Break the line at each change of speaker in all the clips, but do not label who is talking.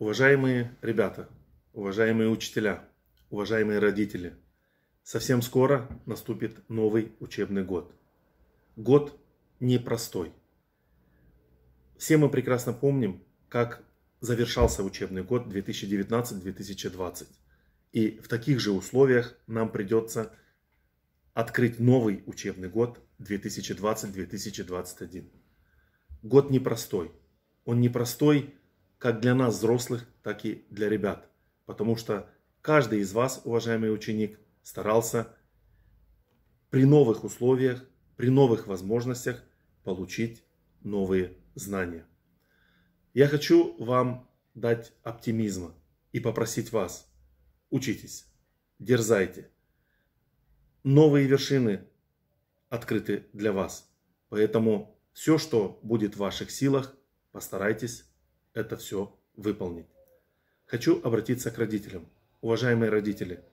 Уважаемые ребята, уважаемые учителя, уважаемые родители, совсем скоро наступит новый учебный год. Год непростой. Все мы прекрасно помним, как завершался учебный год 2019-2020. И в таких же условиях нам придется открыть новый учебный год 2020-2021. Год непростой. Он непростой как для нас, взрослых, так и для ребят. Потому что каждый из вас, уважаемый ученик, старался при новых условиях, при новых возможностях получить новые знания. Я хочу вам дать оптимизма и попросить вас. Учитесь, дерзайте. Новые вершины открыты для вас. Поэтому все, что будет в ваших силах, постарайтесь это все выполнить. Хочу обратиться к родителям. Уважаемые родители,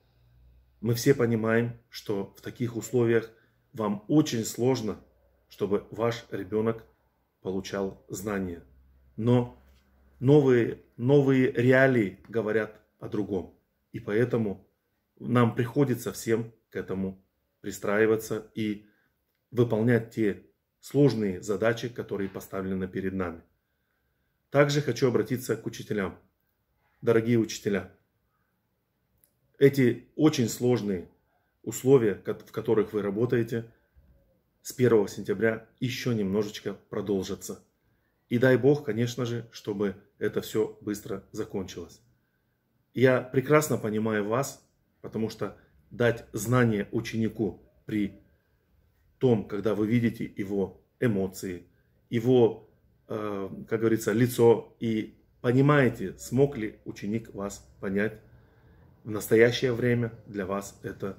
мы все понимаем, что в таких условиях вам очень сложно, чтобы ваш ребенок получал знания. Но новые, новые реалии говорят о другом. И поэтому нам приходится всем к этому пристраиваться и выполнять те сложные задачи, которые поставлены перед нами. Также хочу обратиться к учителям. Дорогие учителя, эти очень сложные условия, в которых вы работаете, с 1 сентября еще немножечко продолжатся. И дай Бог, конечно же, чтобы это все быстро закончилось. Я прекрасно понимаю вас, потому что дать знания ученику при том, когда вы видите его эмоции, его Э, как говорится, лицо и понимаете, смог ли ученик вас понять. В настоящее время для вас это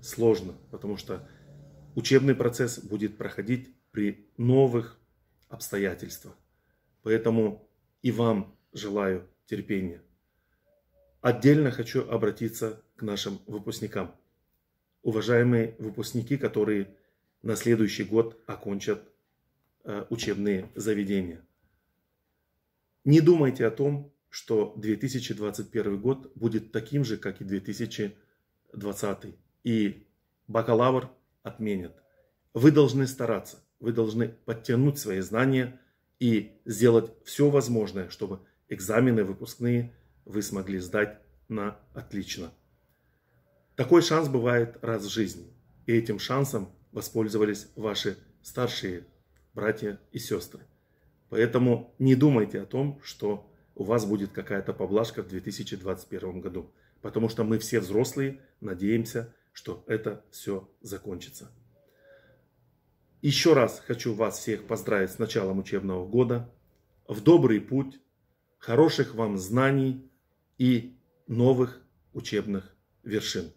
сложно, потому что учебный процесс будет проходить при новых обстоятельствах. Поэтому и вам желаю терпения. Отдельно хочу обратиться к нашим выпускникам. Уважаемые выпускники, которые на следующий год окончат Э, учебные заведения. Не думайте о том, что 2021 год будет таким же, как и 2020. И бакалавр отменят. Вы должны стараться, вы должны подтянуть свои знания и сделать все возможное, чтобы экзамены выпускные вы смогли сдать на отлично. Такой шанс бывает раз в жизни. И этим шансом воспользовались ваши старшие братья и сестры. Поэтому не думайте о том, что у вас будет какая-то поблажка в 2021 году. Потому что мы все взрослые, надеемся, что это все закончится. Еще раз хочу вас всех поздравить с началом учебного года. В добрый путь, хороших вам знаний и новых учебных вершин.